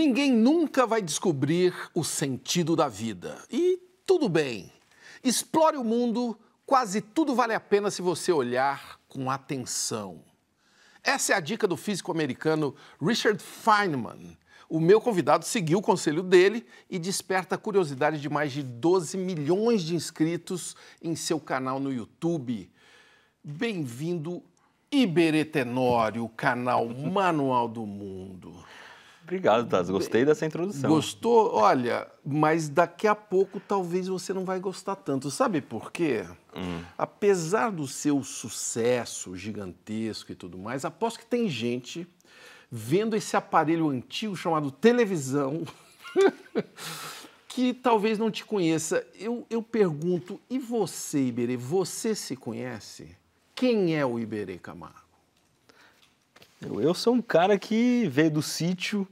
Ninguém nunca vai descobrir o sentido da vida. E tudo bem. Explore o mundo, quase tudo vale a pena se você olhar com atenção. Essa é a dica do físico americano Richard Feynman. O meu convidado seguiu o conselho dele e desperta a curiosidade de mais de 12 milhões de inscritos em seu canal no YouTube. Bem-vindo, Iberetenório, o canal Manual do Mundo. Obrigado, Taz. Gostei dessa introdução. Gostou? Olha, mas daqui a pouco talvez você não vai gostar tanto. Sabe por quê? Hum. Apesar do seu sucesso gigantesco e tudo mais, aposto que tem gente vendo esse aparelho antigo chamado televisão que talvez não te conheça. Eu, eu pergunto, e você, Iberê, você se conhece? Quem é o Iberê Camargo? Eu, eu sou um cara que veio do sítio,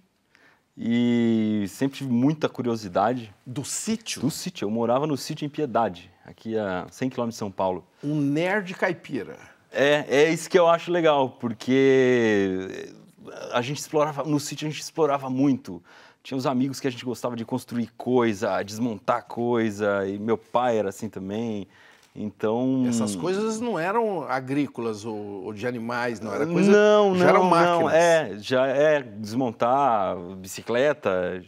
e sempre tive muita curiosidade. Do sítio? Do sítio. Eu morava no sítio em Piedade, aqui a 100 quilômetros de São Paulo. Um nerd caipira. É, é isso que eu acho legal, porque eh, a gente explorava, no sítio a gente explorava muito. Tinha uns amigos que a gente gostava de construir coisa, desmontar coisa, e meu pai era assim também. Então. Essas coisas não eram agrícolas ou, ou de animais, não era coisa. Não, já não, eram máquinas. não. É, já é desmontar bicicleta,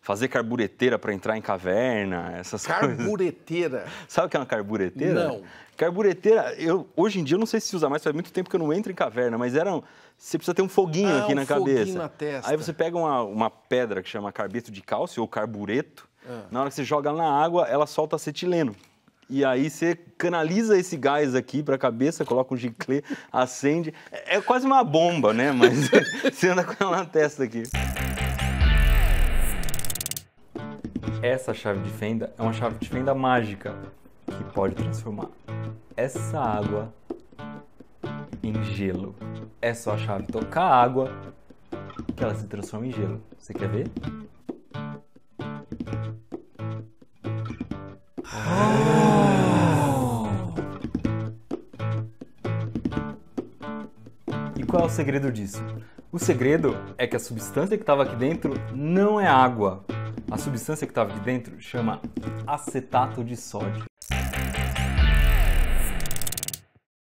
fazer carbureteira para entrar em caverna, essas carbureteira. coisas. Carbureteira. Sabe o que é uma carbureteira? Não. Carbureteira, eu, hoje em dia eu não sei se usa mais, faz muito tempo que eu não entro em caverna, mas era. você precisa ter um foguinho ah, aqui um na foguinho cabeça. Na testa. Aí você pega uma, uma pedra que chama carbeto de cálcio ou carbureto. Ah. Na hora que você joga na água, ela solta acetileno e aí você canaliza esse gás aqui para a cabeça, coloca um giclê, acende. É, é quase uma bomba, né? Mas você anda com ela na testa aqui. Essa chave de fenda é uma chave de fenda mágica que pode transformar essa água em gelo. É só a chave tocar a água que ela se transforma em gelo. Você quer ver? Oh! qual é o segredo disso? O segredo é que a substância que estava aqui dentro não é água. A substância que estava aqui dentro chama acetato de sódio.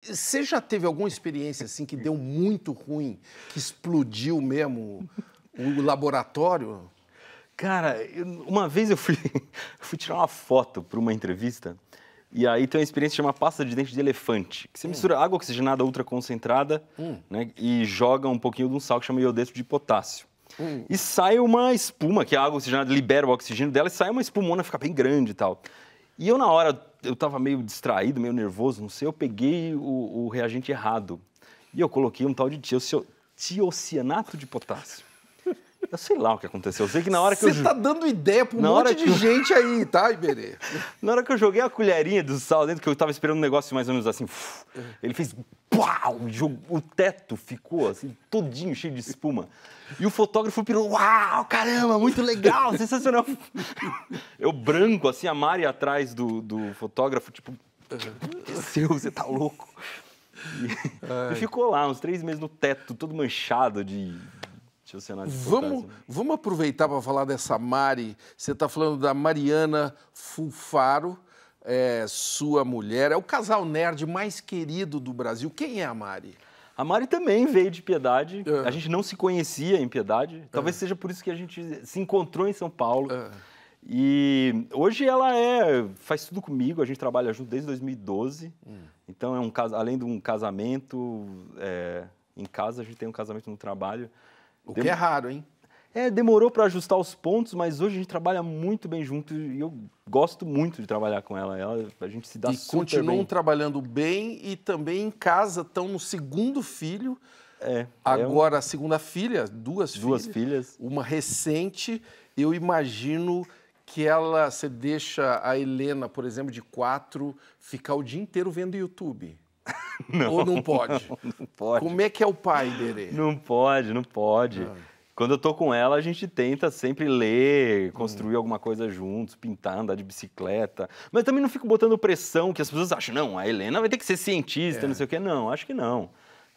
Você já teve alguma experiência assim que deu muito ruim, que explodiu mesmo o laboratório? Cara, uma vez eu fui, fui tirar uma foto para uma entrevista e aí tem uma experiência que chama pasta de dente de elefante, que você hum. mistura água oxigenada ultra concentrada hum. né, e joga um pouquinho de um sal que chama iodeto de potássio. Hum. E sai uma espuma, que é a água oxigenada libera o oxigênio dela e sai uma espumona, fica bem grande e tal. E eu, na hora, eu tava meio distraído, meio nervoso, não sei, eu peguei o, o reagente errado. E eu coloquei um tal de tiocianato de potássio. Eu sei lá o que aconteceu. Eu sei que na hora que Você eu. Você tá dando ideia pra um na monte de eu... gente aí, tá, Iberê? na hora que eu joguei a colherinha do sal dentro, que eu tava esperando um negócio mais ou menos assim. Ele fez. Uau! O teto ficou assim, todinho, cheio de espuma. E o fotógrafo pirou. Uau, caramba, muito legal, sensacional. Eu branco, assim, a Mari atrás do, do fotógrafo, tipo. Seu, você tá louco. E, e ficou lá uns três meses no teto, todo manchado de, Vamos, né? vamos aproveitar para falar dessa Mari. Você está falando da Mariana Fulfaro, é, sua mulher. É o casal nerd mais querido do Brasil. Quem é a Mari? A Mari também veio de Piedade. É. A gente não se conhecia em Piedade. Talvez é. seja por isso que a gente se encontrou em São Paulo. É. E hoje ela é faz tudo comigo. A gente trabalha junto desde 2012. Hum. Então é um além de um casamento é, em casa, a gente tem um casamento no trabalho. O Dem... que é raro, hein? É, demorou para ajustar os pontos, mas hoje a gente trabalha muito bem junto e eu gosto muito de trabalhar com ela. ela a gente se dá e super continuam trabalhando bem e também em casa estão no segundo filho. É, é Agora, é um... a segunda filha, duas, filhas. duas filhas, filhas. Uma recente, eu imagino que ela, você deixa a Helena, por exemplo, de quatro, ficar o dia inteiro vendo YouTube. Não, Ou não pode? Não, pode. Como é que é o pai, Berê? Não pode, não pode. Ah. Quando eu tô com ela, a gente tenta sempre ler, construir hum. alguma coisa juntos, pintar, andar de bicicleta. Mas também não fico botando pressão, que as pessoas acham, não, a Helena vai ter que ser cientista, é. não sei o quê. Não, acho que não.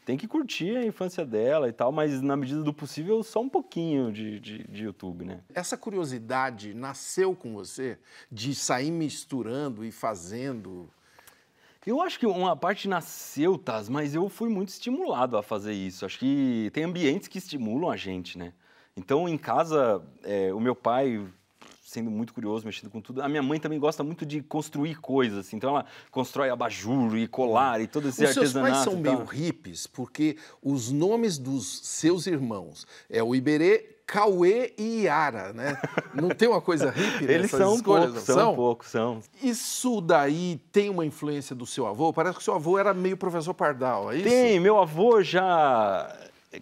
Tem que curtir a infância dela e tal, mas na medida do possível, só um pouquinho de, de, de YouTube, né? Essa curiosidade nasceu com você de sair misturando e fazendo eu acho que uma parte nasceu, Taz, mas eu fui muito estimulado a fazer isso. Acho que tem ambientes que estimulam a gente, né? Então, em casa, é, o meu pai sendo muito curioso, mexendo com tudo. A minha mãe também gosta muito de construir coisas, assim. então ela constrói abajur e colar e todo esse os artesanato. Os seus pais são meio hippies, porque os nomes dos seus irmãos é o Iberê Cauê e Iara, né? Não tem uma coisa hippie Eles são escolhas, Eles são, são pouco, são. Isso daí tem uma influência do seu avô? Parece que seu avô era meio professor Pardal, é isso? Tem, meu avô já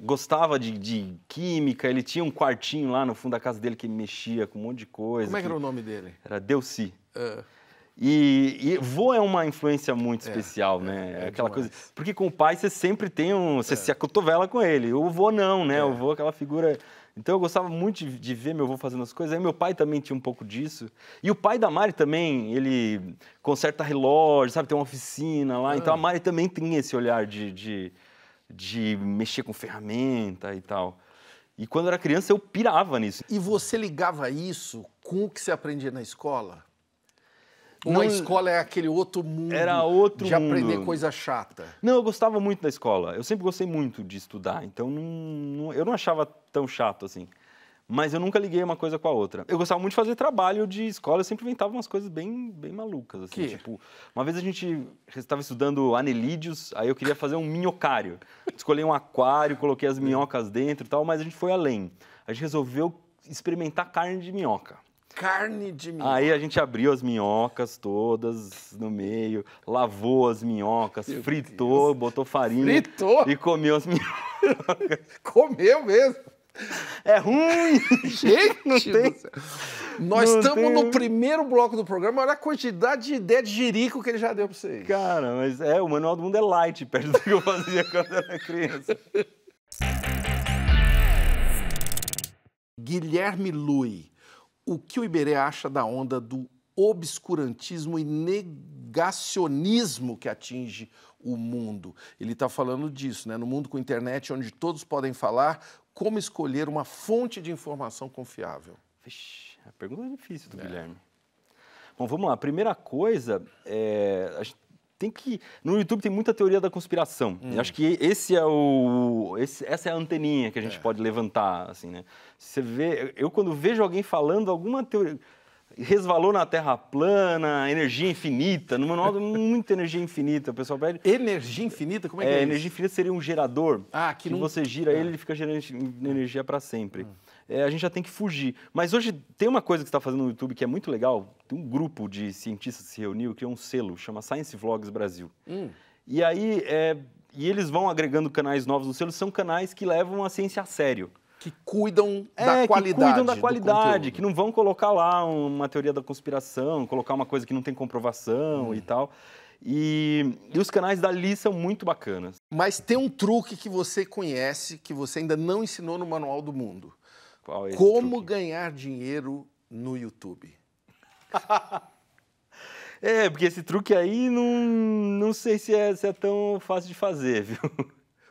gostava de, de, química, ele tinha um quartinho lá no fundo da casa dele que mexia com um monte de coisa. Como é que, era o nome dele? Era Delci. Uh. E, e vô é uma influência muito é, especial, é, né? É Aquela demais. coisa. Porque com o pai você sempre tem um. Você é. se acotovela com ele. O vô não, né? O vô é aquela figura então eu gostava muito de, de, ver meu avô fazendo as coisas. Aí meu pai também tinha um pouco disso. E o pai da Mari também, ele conserta relógio, sabe? Tem uma oficina lá. Ah. Então a ah. Mari também tem esse olhar de, de, de, mexer com ferramenta e tal. E quando era criança eu pirava nisso. E você ligava isso com o que você aprendia na escola? Uma escola é aquele outro mundo era outro de mundo. aprender coisa chata? Não, eu gostava muito da escola. Eu sempre gostei muito de estudar. Então, não, não eu não achava tão chato assim. Mas eu nunca liguei uma coisa com a outra. Eu gostava muito de fazer trabalho de escola, eu sempre inventava umas coisas bem, bem malucas. Assim, que? Tipo, uma vez a gente estava estudando anelídeos, aí eu queria fazer um minhocário. Escolhi um aquário, coloquei as minhocas dentro e tal, mas a gente foi além. A gente resolveu experimentar carne de minhoca carne de minhoca. Aí a gente abriu as minhocas todas no meio, lavou as minhocas, Meu fritou, Deus. botou farinha. Fritou? E comeu as minhocas. comeu mesmo? É ruim. Gente, não tem. Nós estamos no primeiro bloco do programa. Olha a quantidade de ideia de jirico que ele já deu para vocês. Cara, mas é, o Manual do Mundo é light perto do que eu fazia quando era criança. Guilherme Lui, o que o Iberê acha da onda do obscurantismo e negacionismo que atinge o mundo? Ele está falando disso, né? No mundo com internet, onde todos podem falar, como escolher uma fonte de informação confiável? Vixe, a pergunta é difícil do é. Guilherme. Bom, vamos lá. A primeira coisa, é, a gente tem que. No YouTube tem muita teoria da conspiração. Hum. Acho que esse é o. Esse, essa é a anteninha que a gente é. pode levantar, assim, né? Você vê. Eu, quando vejo alguém falando alguma teoria resvalou na Terra plana, energia infinita. No manual tem muita energia infinita, o pessoal pede. Energia infinita? Como é que é, é Energia infinita seria um gerador. Ah, que, que não... você gira é. ele, ele fica gerando energia para sempre. Hum. É, a gente já tem que fugir. Mas hoje tem uma coisa que está fazendo no YouTube que é muito legal. Tem um grupo de cientistas que se reuniu, criou um selo, chama Science Vlogs Brasil. Hum. E aí, é, e eles vão agregando canais novos no selo, são canais que levam a ciência a sério que cuidam é, da qualidade. Que cuidam da qualidade, que não vão colocar lá uma teoria da conspiração, colocar uma coisa que não tem comprovação hum. e tal. E, e, os canais da são muito bacanas. Mas tem um truque que você conhece, que você ainda não ensinou no Manual do Mundo. Qual é Como truque? ganhar dinheiro no YouTube. é, porque esse truque aí não, não sei se é, se é tão fácil de fazer, viu?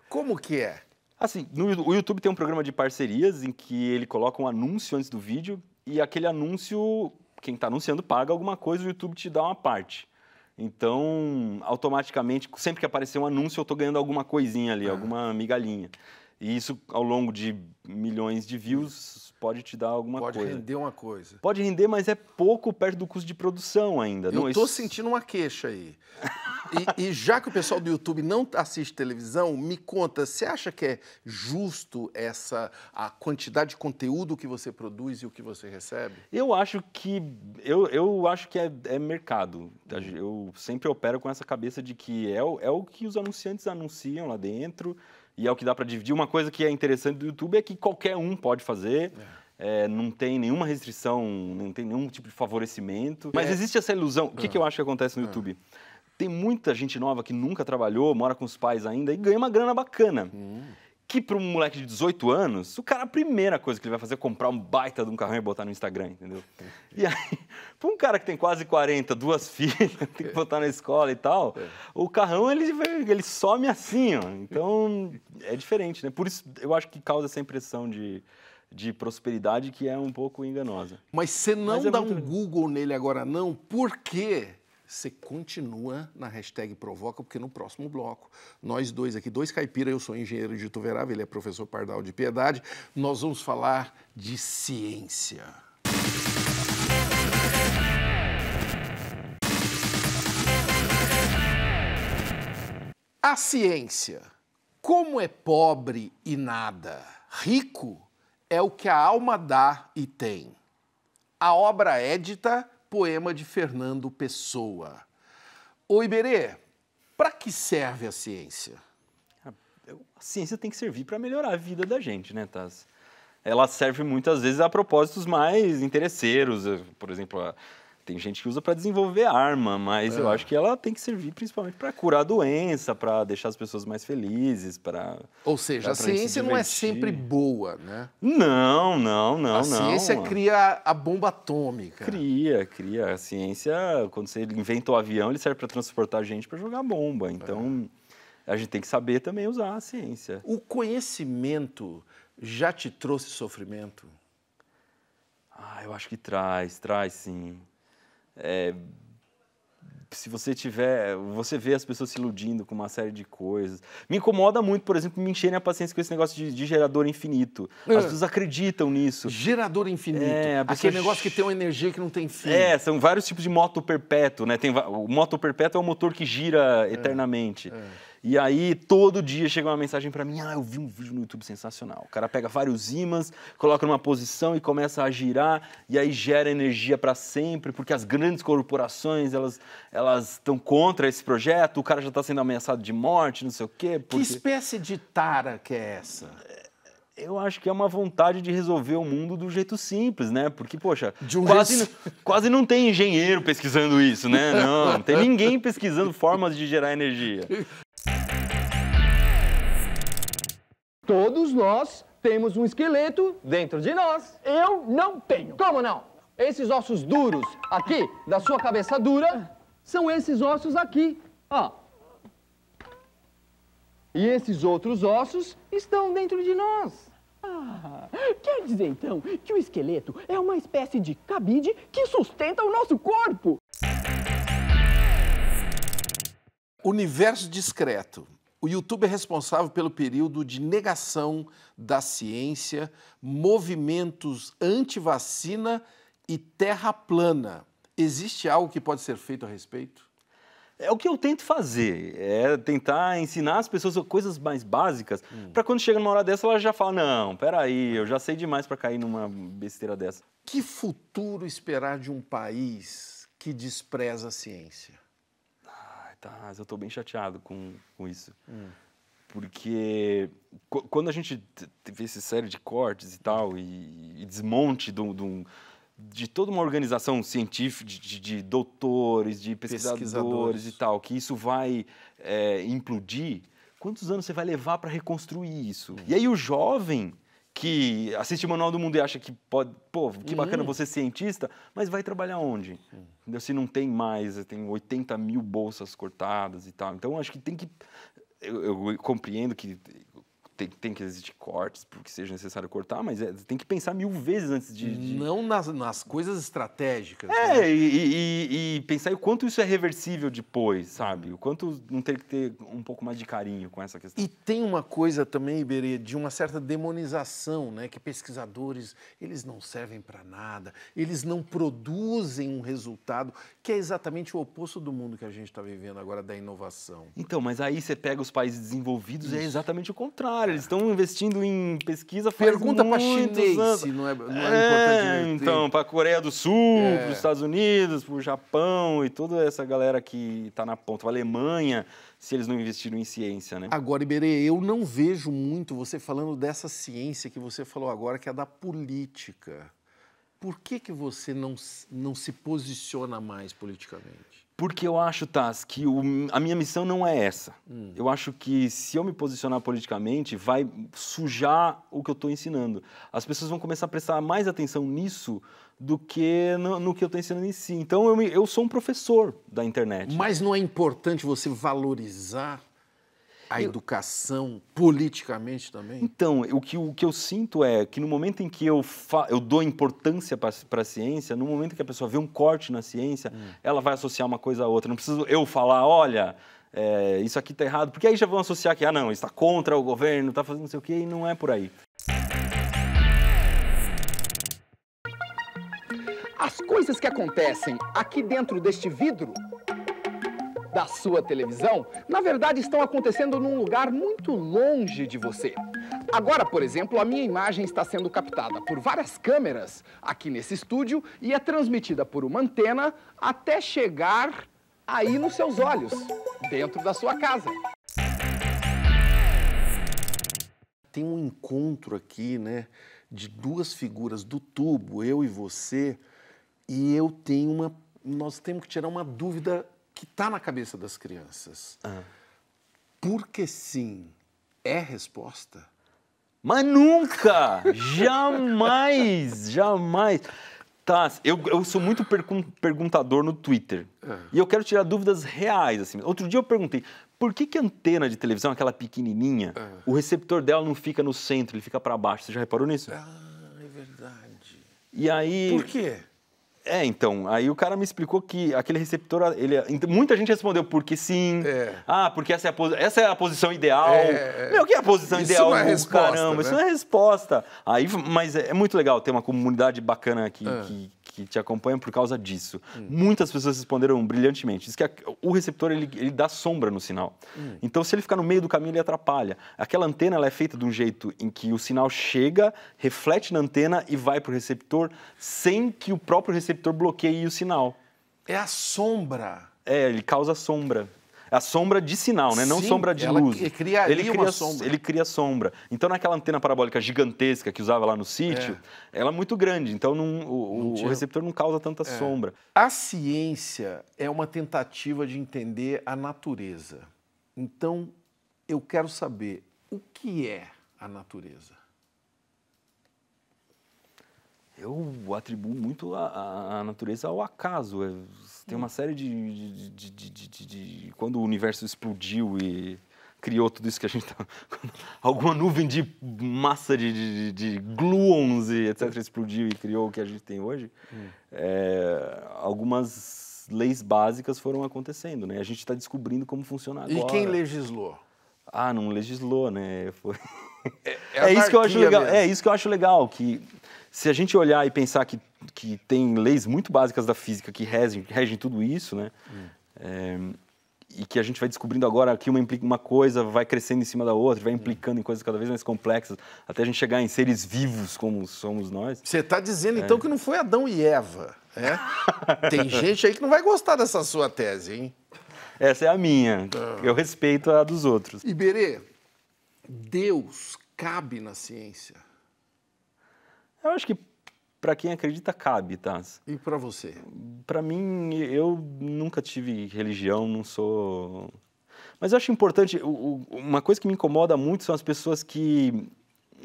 Como que é? Assim, no, o YouTube tem um programa de parcerias em que ele coloca um anúncio antes do vídeo e aquele anúncio, quem está anunciando paga alguma coisa, o YouTube te dá uma parte. Então, automaticamente, sempre que aparecer um anúncio, eu estou ganhando alguma coisinha ali, ah. alguma migalhinha. E isso, ao longo de milhões de views, pode te dar alguma pode coisa. Pode render uma coisa. Pode render, mas é pouco perto do custo de produção ainda. Eu estou é isso... sentindo uma queixa aí. E, e, já que o pessoal do YouTube não assiste televisão, me conta, você acha que é justo essa a quantidade de conteúdo que você produz e o que você recebe? Eu acho que eu, eu acho que é, é mercado. Eu sempre opero com essa cabeça de que é, é o que os anunciantes anunciam lá dentro e é o que dá para dividir. Uma coisa que é interessante do YouTube é que qualquer um pode fazer. É. É, não tem nenhuma restrição, não tem nenhum tipo de favorecimento. Mas é. existe essa ilusão. O que, ah. que eu acho que acontece no ah. YouTube? Tem muita gente nova que nunca trabalhou, mora com os pais ainda e ganha uma grana bacana. Hum. Que para um moleque de 18 anos, o cara, a primeira coisa que ele vai fazer é comprar um baita de um carrão e botar no Instagram, entendeu? E aí, para um cara que tem quase 40, duas filhas, tem que botar na escola e tal, é. o carrão ele, ele some assim, ó. Então é diferente, né? Por isso eu acho que causa essa impressão de, de prosperidade que é um pouco enganosa. Mas você não Mas é dá muito... um Google nele agora, não, por quê você continua na hashtag Provoca, porque no próximo bloco, nós dois aqui, dois caipira, eu sou engenheiro de Ituverava, ele é professor Pardal de Piedade, nós vamos falar de ciência. A ciência, como é pobre e nada, rico é o que a alma dá e tem. A obra édita poema de Fernando Pessoa. Ô Iberê, para que serve a ciência? Ah, a ciência tem que servir para melhorar a vida da gente, né, Taz? Ela serve muitas vezes a propósitos mais interesseiros, eh, por exemplo, a tem gente que usa para desenvolver arma, mas é. eu acho que ela tem que servir principalmente para curar a doença, para deixar as pessoas mais felizes, para Ou seja, a ciência se não é sempre boa, né? Não, não, não, a não. A ciência cria a bomba atômica. Cria, cria. A ciência, quando você inventa o avião, ele serve para transportar gente para jogar bomba. Então, é. a gente tem que saber também usar a ciência. O conhecimento já te trouxe sofrimento? Ah, eu acho que traz, traz sim. É, se você tiver, você vê as pessoas se iludindo com uma série de coisas. Me incomoda muito, por exemplo, me encherem a paciência com esse negócio de, de gerador infinito. As é. pessoas acreditam nisso. Gerador infinito. É, Aquele negócio que tem uma energia que não tem fim. É, são vários tipos de moto perpétuo, né? Tem, o moto perpétuo é um motor que gira é. eternamente. É. E aí todo dia chega uma mensagem para mim: "Ah, eu vi um vídeo no YouTube sensacional". O cara pega vários ímãs, coloca numa posição e começa a girar e aí gera energia para sempre, porque as grandes corporações, elas elas estão contra esse projeto, o cara já está sendo ameaçado de morte, não sei o quê, porque... Que espécie de tara que é essa? É, eu acho que é uma vontade de resolver o mundo do jeito simples, né? Porque, poxa, um quase, quase não tem engenheiro pesquisando isso, né? Não, não tem ninguém pesquisando formas de gerar energia. Todos nós temos um esqueleto dentro de nós. Eu não tenho. Como não? Esses ossos duros aqui, da sua cabeça dura, são esses ossos aqui, ó. E esses outros ossos estão dentro de nós. Ah, quer dizer então que o esqueleto é uma espécie de cabide que sustenta o nosso corpo? Universo discreto. O YouTube é responsável pelo período de negação da ciência, movimentos anti-vacina e terra plana. Existe algo que pode ser feito a respeito? É o que eu tento fazer, é tentar ensinar as pessoas coisas mais básicas, hum. para quando chega numa hora dessa ela já fala: "Não, peraí, eu já sei demais para cair numa besteira dessa". Que futuro esperar de um país que despreza a ciência? Mas eu estou bem chateado com, com isso. Hum. Porque quando a gente teve essa série de cortes e tal, e, e desmonte do, do, de toda uma organização científica, de, de doutores, de pesquisadores, pesquisadores, e tal, que isso vai é, implodir, quantos anos você vai levar para reconstruir isso? Hum. E aí o jovem que assiste o Manual do Mundo e acha que pode, pô, que uhum. bacana uhum. você cientista, mas vai trabalhar onde? Uhum. Se não tem mais, tem 80 mil bolsas cortadas e tal. Então, acho que tem que. Eu, eu compreendo que tem, tem que existir cortes, porque seja necessário cortar, mas é, tem que pensar mil vezes antes de. de... Não nas, nas coisas estratégicas. É, né? e, e, e, pensar o quanto isso é reversível depois, sabe? O quanto não tem que ter um pouco mais de carinho com essa questão. E tem uma coisa também, Iberê, de uma certa demonização, né? Que pesquisadores, eles não servem para nada, eles não produzem um resultado que é exatamente o oposto do mundo que a gente está vivendo agora, da inovação. Então, mas aí você pega os países desenvolvidos isso. e é exatamente o contrário eles estão investindo em pesquisa faz Pergunta para chinês anos. se não é, não é, é Então, para a Coreia do Sul, é. para os Estados Unidos, para o Japão e toda essa galera que está na ponta, a Alemanha, se eles não investiram em ciência, né? Agora, Iberê, eu não vejo muito você falando dessa ciência que você falou agora, que é da política. Por que, que você não, não se posiciona mais politicamente? Porque eu acho, Taz, que o, a minha missão não é essa. Hum. Eu acho que se eu me posicionar politicamente, vai sujar o que eu estou ensinando. As pessoas vão começar a prestar mais atenção nisso do que no, no que eu estou ensinando em si. Então, eu, eu sou um professor da internet. Mas não é importante você valorizar a educação politicamente também? Então, o que, o que eu sinto é que no momento em que eu, fa, eu dou importância para a ciência, no momento em que a pessoa vê um corte na ciência, hum. ela vai associar uma coisa a outra. Não preciso eu falar, olha, é, isso aqui está errado, porque aí já vão associar que, ah, não, está contra o governo, está fazendo não sei o quê, e não é por aí. As coisas que acontecem aqui dentro deste vidro da sua televisão, na verdade estão acontecendo num lugar muito longe de você. Agora, por exemplo, a minha imagem está sendo captada por várias câmeras aqui nesse estúdio e é transmitida por uma antena até chegar aí nos seus olhos, dentro da sua casa. Tem um encontro aqui, né, de duas figuras do tubo, eu e você, e eu tenho uma nós temos que tirar uma dúvida que está na cabeça das crianças. Ah. Porque sim é resposta? Mas nunca! jamais! Jamais! Tá, eu, eu sou muito perguntador no Twitter. Ah. E eu quero tirar dúvidas reais. assim. Outro dia eu perguntei, por que, que a antena de televisão, aquela pequenininha, ah. o receptor dela não fica no centro, ele fica para baixo? Você já reparou nisso? Ah, é verdade. E aí... Por quê? É, então, aí o cara me explicou que aquele receptor, ele, então, muita gente respondeu porque sim, é. ah, porque essa é a, essa é a posição ideal. É, é, Meu, o que é a posição isso ideal? Não é resposta, Caramba, né? isso não é resposta. Aí, mas é, é, muito legal ter uma comunidade bacana aqui, que, é que te acompanham por causa disso. Hum. Muitas pessoas responderam brilhantemente. Diz que a, o receptor ele, ele, dá sombra no sinal. Hum. Então, se ele ficar no meio do caminho, ele atrapalha. Aquela antena ela é feita de um jeito em que o sinal chega, reflete na antena e vai para o receptor sem que o próprio receptor bloqueie o sinal. É a sombra. É, ele causa sombra a sombra de sinal, né? não Sim, sombra de luz. Cria ele cria sombra. Ele cria sombra. Então, naquela antena parabólica gigantesca que usava lá no sítio, é. ela é muito grande, então não, o, não o, receptor não causa tanta é. sombra. A ciência é uma tentativa de entender a natureza. Então, eu quero saber o que é a natureza. Eu atribuo muito a, a natureza ao acaso. É, tem uma hum. série de, de, de, de, Quando o universo explodiu e criou tudo isso que a gente tá... Alguma nuvem de massa de, de, gluons e etc. explodiu e criou o que a gente tem hoje. Hum. É, algumas leis básicas foram acontecendo, né? A gente está descobrindo como funciona agora. E quem legislou? Ah, não legislou, né? Foi... É, é, é isso que eu acho legal. É mesmo. É isso que eu acho legal que se a gente olhar e pensar que, que tem leis muito básicas da física que regem, regem tudo isso, né? Hum. É, e que a gente vai descobrindo agora que uma, uma coisa vai crescendo em cima da outra, vai implicando hum. em coisas cada vez mais complexas, até a gente chegar em seres vivos como somos nós. Você está dizendo, é. então, que não foi Adão e Eva, né? Tem gente aí que não vai gostar dessa sua tese, hein? Essa é a minha. Ah. Eu respeito a dos outros. Iberê, Deus cabe na ciência? Eu acho que para quem acredita cabe, tá? E para você? Para mim, eu nunca tive religião, não sou. Mas eu acho importante. Uma coisa que me incomoda muito são as pessoas que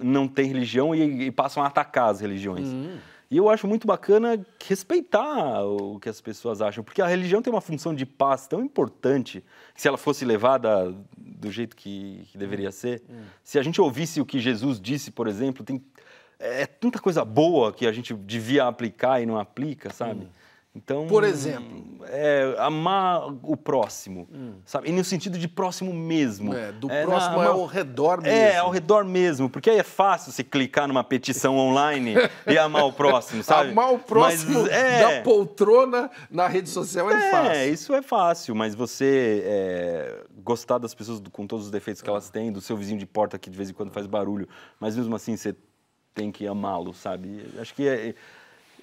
não têm religião e, passam a atacar as religiões. Uhum. E eu acho muito bacana respeitar o que as pessoas acham, porque a religião tem uma função de paz tão importante que se ela fosse levada do jeito que, que deveria hum. ser, se a gente ouvisse o que Jesus disse, por exemplo, tem é, é tanta coisa boa que a gente devia aplicar e não aplica, sabe? Hum. Então, por exemplo, é, amar o próximo, hum. sabe? E no sentido de próximo mesmo. É, do é, próximo na, é ao redor é, mesmo. É, ao redor mesmo, porque aí é fácil você clicar numa petição online e amar o próximo, sabe? Amar o próximo mas, é, da poltrona na rede social é, é fácil. É, isso é fácil, mas você é, gostar das pessoas com todos os defeitos que ah. elas têm, do seu vizinho de porta que de vez em quando faz barulho, mas mesmo assim você tem que amá-lo, sabe? Acho que é,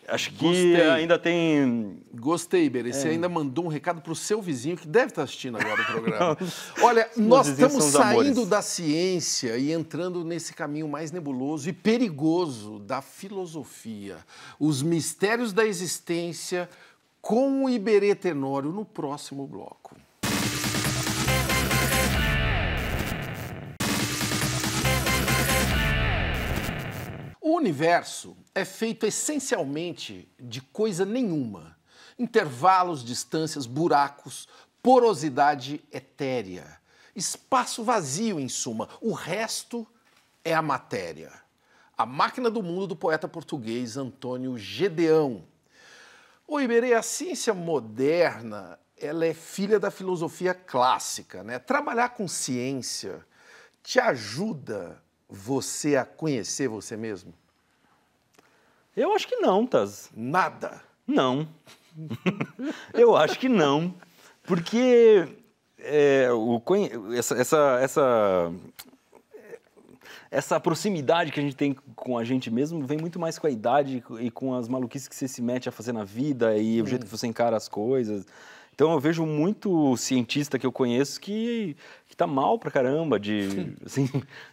acho que Gostei. ainda tem. Gostei, Bere. Você é. ainda mandou um recado para o seu vizinho que deve estar tá assistindo agora o programa. Olha, nós estamos saindo amores. da ciência e entrando nesse caminho mais nebuloso e perigoso da filosofia. Os mistérios da existência com o Iberê Tenório no próximo bloco. O universo é feito essencialmente de coisa nenhuma. Intervalos, distâncias, buracos, porosidade etérea, espaço vazio, em suma. O resto é a matéria. A máquina do mundo do poeta português Antônio Gedeão. O Iberê, a ciência moderna, ela é filha da filosofia clássica, né? Trabalhar com ciência te ajuda você a conhecer você mesmo? Eu acho que não, Taz. Nada? Não. eu acho que não. Porque é, o, essa, essa, essa, essa proximidade que a gente tem com a gente mesmo vem muito mais com a idade e com as maluquices que você se mete a fazer na vida e hum. o jeito que você encara as coisas. Então eu vejo muito cientista que eu conheço que, está mal para caramba, de assim,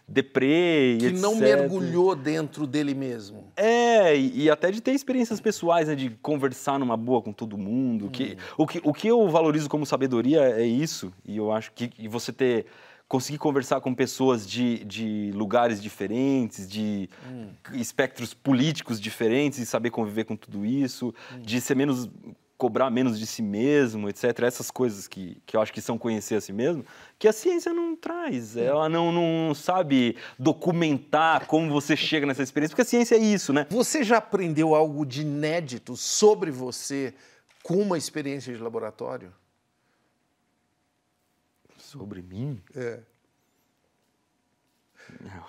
deprê e Que etc. não mergulhou dentro dele mesmo. É, e, e até de ter experiências pessoais, né, de conversar numa boa com todo mundo. Hum. Que, o, que, o que eu valorizo como sabedoria é isso, e eu acho que e você ter conseguir conversar com pessoas de, de lugares diferentes, de hum. espectros políticos diferentes e saber conviver com tudo isso, hum. de ser menos cobrar menos de si mesmo, etc. Essas coisas que, que eu acho que são conhecer a si mesmo, que a ciência não traz. Ela não, não sabe documentar como você chega nessa experiência, porque a ciência é isso, né? Você já aprendeu algo de inédito sobre você com uma experiência de laboratório? Sobre mim? É. Não.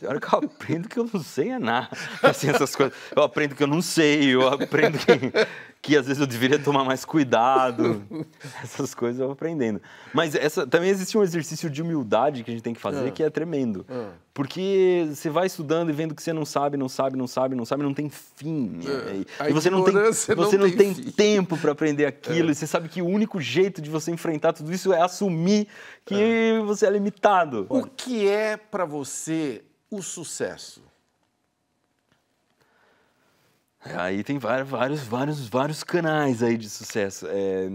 Tem hora que eu aprendo que eu não sei é nada. Assim, essas coisas. Eu aprendo que eu não sei, eu aprendo que, que às vezes eu deveria tomar mais cuidado. Essas coisas eu vou aprendendo. Mas essa, também existe um exercício de humildade que a gente tem que fazer, é. que é tremendo. É. Porque você vai estudando e vendo que você não sabe, não sabe, não sabe, não sabe, não tem fim. Né? É. E você não tem, você não tem, não tem tempo para aprender aquilo. É. E você sabe que o único jeito de você enfrentar tudo isso é assumir que é. você é limitado. O que é para você o sucesso? É, aí tem vários, vários, vários canais aí de sucesso. É,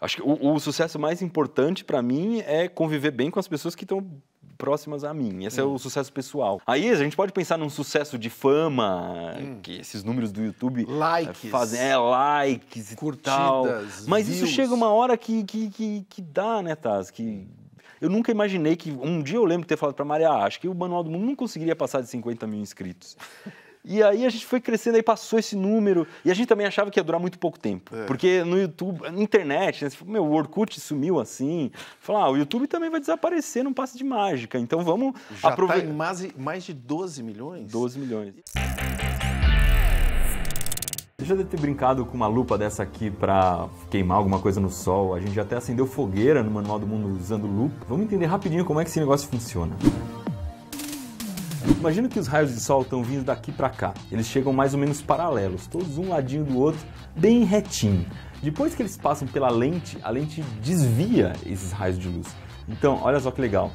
acho que o, o, sucesso mais importante para mim é conviver bem com as pessoas que estão próximas a mim. Esse é o hum. sucesso pessoal. Aí a gente pode pensar num sucesso de fama, hum. que esses números do YouTube likes, fazem, é likes curtidas, é, e tal. Mas views. isso chega uma hora que, que, que, que dá, né, Taz? Que hum. Eu nunca imaginei que. Um dia eu lembro de ter falado para Maria, ah, acho que o Manual do Mundo não conseguiria passar de 50 mil inscritos. E aí a gente foi crescendo, aí passou esse número. E a gente também achava que ia durar muito pouco tempo. É. Porque no YouTube, na internet, né, meu, o Orkut sumiu assim. Falar, ah, o YouTube também vai desaparecer, não passa de mágica. Então vamos aproveitar. Tá mais, mais de 12 milhões? 12 milhões já deve ter brincado com uma lupa dessa aqui para queimar alguma coisa no sol. A gente já até acendeu fogueira no Manual do Mundo usando lupa. Vamos entender rapidinho como é que esse negócio funciona. Imagina que os raios de sol estão vindo daqui para cá. Eles chegam mais ou menos paralelos, todos um ladinho do outro, bem retinho. Depois que eles passam pela lente, a lente desvia esses raios de luz. Então, olha só que legal.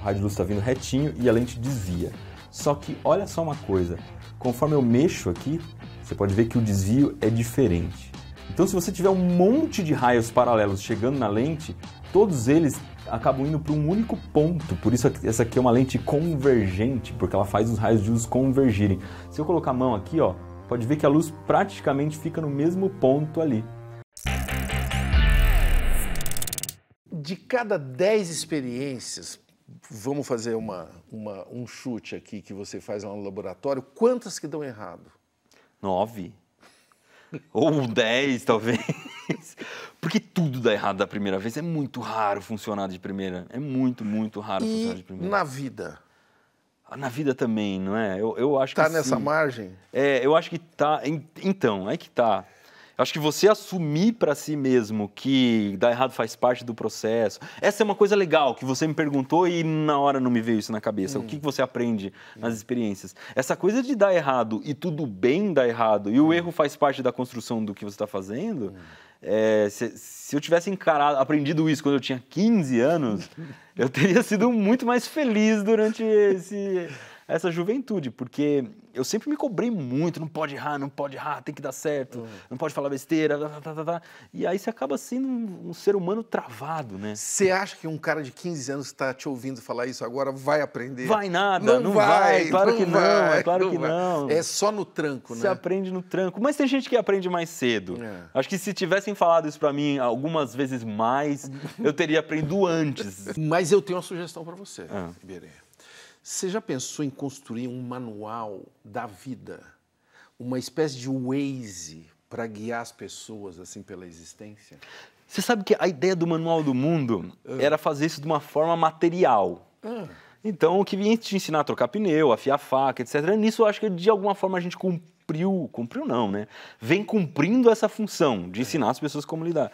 O raio de luz está vindo retinho e a lente desvia. Só que olha só uma coisa, conforme eu mexo aqui, você pode ver que o desvio é diferente. Então, se você tiver um monte de raios paralelos chegando na lente, todos eles acabam indo para um único ponto. Por isso essa aqui é uma lente convergente, porque ela faz os raios de luz convergirem. Se eu colocar a mão aqui, ó, pode ver que a luz praticamente fica no mesmo ponto ali. De cada 10 experiências, vamos fazer uma, uma, um chute aqui que você faz lá no laboratório, quantas que dão errado? nove ou dez talvez. Porque tudo dá errado da primeira vez. É muito raro funcionar de primeira. É muito, muito raro e funcionar de primeira. Na vida. Ah, na vida também, não é? Eu, eu acho tá que. Tá nessa sim. margem? É, eu acho que tá. Então, é que tá. Acho que você assumir para si mesmo que dar errado faz parte do processo. Essa é uma coisa legal que você me perguntou e na hora não me veio isso na cabeça. Hum. O que você aprende hum. nas experiências? Essa coisa de dar errado e tudo bem dar errado e o hum. erro faz parte da construção do que você está fazendo. É, se, se, eu tivesse encarado, aprendido isso quando eu tinha 15 anos, eu teria sido muito mais feliz durante esse, essa juventude, porque eu sempre me cobrei muito, não pode errar, não pode errar, tem que dar certo, uhum. não pode falar besteira, tá, tá, tá, tá, e aí você acaba sendo um, um ser humano travado, né? Você acha que um cara de 15 anos está te ouvindo falar isso agora vai aprender? Vai nada, não, não vai, vai, claro não que vai, não, é claro não que vai. não. É só no tranco, né? Você aprende no tranco, mas tem gente que aprende mais cedo. É. Acho que se tivessem falado isso para mim algumas vezes mais, eu teria aprendido antes. Mas eu tenho uma sugestão para você, ah. Iberê. Você já pensou em construir um manual da vida, uma espécie de Waze para guiar as pessoas assim pela existência? Você sabe que a ideia do manual do mundo ah. era fazer isso de uma forma material. Ah. Então, o que vinha te ensinar a trocar pneu, afiar faca, etc. Nisso, eu acho que de alguma forma a gente cumpriu, cumpriu não, né? Vem cumprindo essa função de é. ensinar as pessoas como lidar.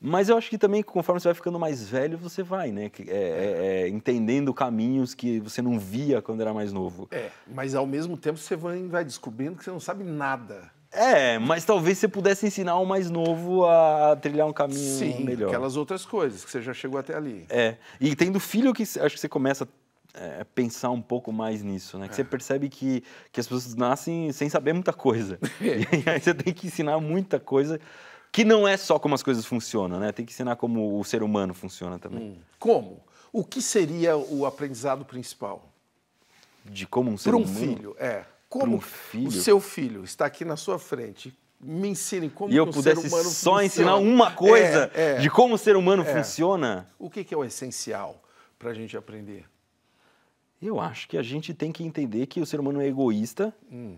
Mas eu acho que também, conforme você vai ficando mais velho, você vai, né? É é. é, é, entendendo caminhos que você não via quando era mais novo. É, mas ao mesmo tempo você vai, vai descobrindo que você não sabe nada. É, mas talvez você pudesse ensinar o um mais novo a trilhar um caminho Sim, melhor. Sim, aquelas outras coisas que você já chegou até ali. É, e tendo filho que acho que você começa é, pensar um pouco mais nisso, né? Que é. você percebe que, que as pessoas nascem sem saber muita coisa. É. E aí você tem que ensinar muita coisa que não é só como as coisas funcionam, né? Tem que ensinar como o ser humano funciona também. Hum. Como? O que seria o aprendizado principal? De como um ser Para um humano? filho, é. Como um filho? o seu filho está aqui na sua frente, me ensine como e eu um pudesse só funciona. ensinar uma é, coisa é, é, de como o ser humano é. funciona. O que, que é o essencial para a gente aprender? Eu acho que a gente tem que entender que o ser humano é egoísta hum.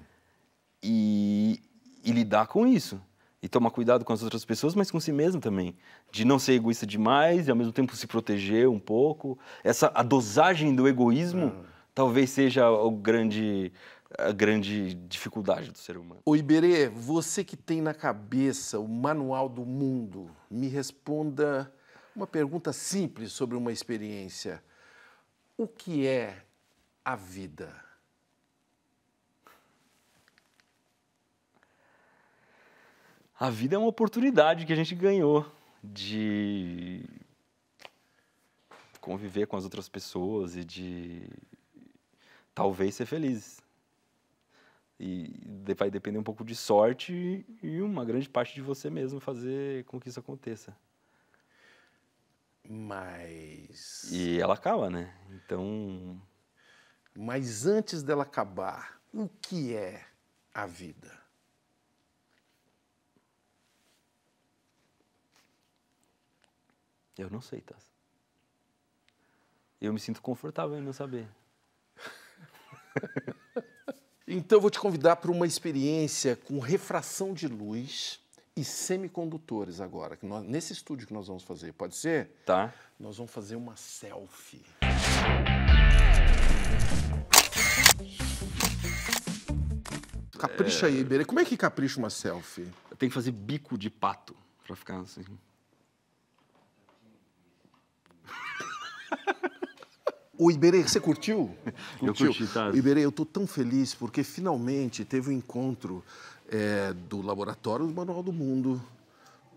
e, e lidar com isso e tomar cuidado com as outras pessoas, mas com si mesmo também, de não ser egoísta demais e ao mesmo tempo se proteger um pouco. Essa a dosagem do egoísmo é. talvez seja o grande a grande dificuldade do ser humano. O Iberê, você que tem na cabeça o manual do mundo, me responda uma pergunta simples sobre uma experiência. O que é a vida? a vida é uma oportunidade que a gente ganhou de conviver com as outras pessoas e de talvez ser feliz. E vai depender um pouco de sorte e uma grande parte de você mesmo fazer com que isso aconteça. Mas. E ela acaba, né? Então. Mas antes dela acabar, o que é a vida? Eu não sei, tá. Eu me sinto confortável em não saber. então eu vou te convidar para uma experiência com refração de luz e semicondutores agora. Que nós, nesse estúdio que nós vamos fazer, pode ser? Tá. Nós vamos fazer uma selfie. Capricha é... aí, Iberê. Como é que capricha uma selfie? Tem que fazer bico de pato para ficar assim. O Iberê, você curtiu? curtiu? Eu curti, tá. Iberê, eu estou tão feliz porque finalmente teve um encontro é, do Laboratório do Manual do Mundo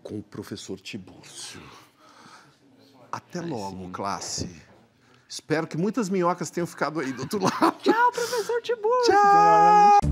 com o professor Tibúrcio. Até logo, classe. Espero que muitas minhocas tenham ficado aí do outro lado. Tchau, professor Tibúrcio. Tchau.